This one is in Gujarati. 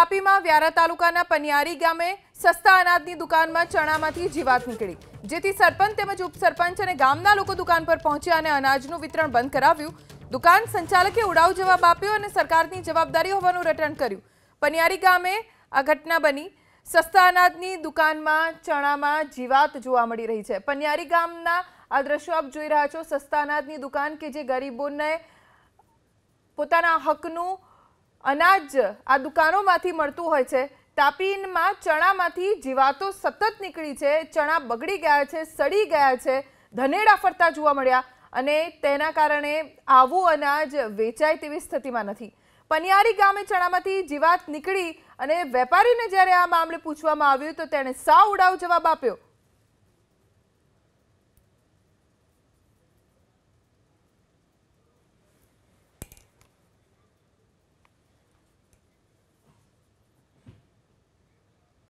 તાપીમાં વ્યારા તાલુકાના પનિયારી ગામે સસ્તા અનાજની દુકાનમાં ચણામાંથી જીવાત નીકળી જેથી સરપંચ તેમજ ઉપસરપંચ અને ગામના લોકો દુકાન પર પહોંચ્યા અને અનાજનું વિતરણ બંધ કરાવ્યું દુકાન સંચાલકે ઉડાવ જવાબ આપ્યો અને સરકારની જવાબદારી હોવાનું રટણ કર્યું પનિયારી ગામે આ ઘટના બની સસ્તા અનાજની દુકાનમાં ચણામાં જીવાત જોવા મળી રહી છે પનિયારી ગામના આ દ્રશ્યો આપ જોઈ રહ્યા છો સસ્તા અનાજની દુકાન કે જે ગરીબોને પોતાના હકનું અનાજ આ દુકાનોમાંથી મળતું હોય છે તાપીમાં ચણામાંથી જીવાતો સતત નીકળી છે ચણા બગડી ગયા છે સડી ગયા છે ધનેડા ફરતા જોવા મળ્યા અને તેના કારણે આવું અનાજ વેચાય તેવી સ્થિતિમાં નથી પનિયારી ગામે ચણામાંથી જીવાત નીકળી અને વેપારીને જ્યારે આ મામલે પૂછવામાં આવ્યું તો તેણે સાવ ઉડાવ જવાબ આપ્યો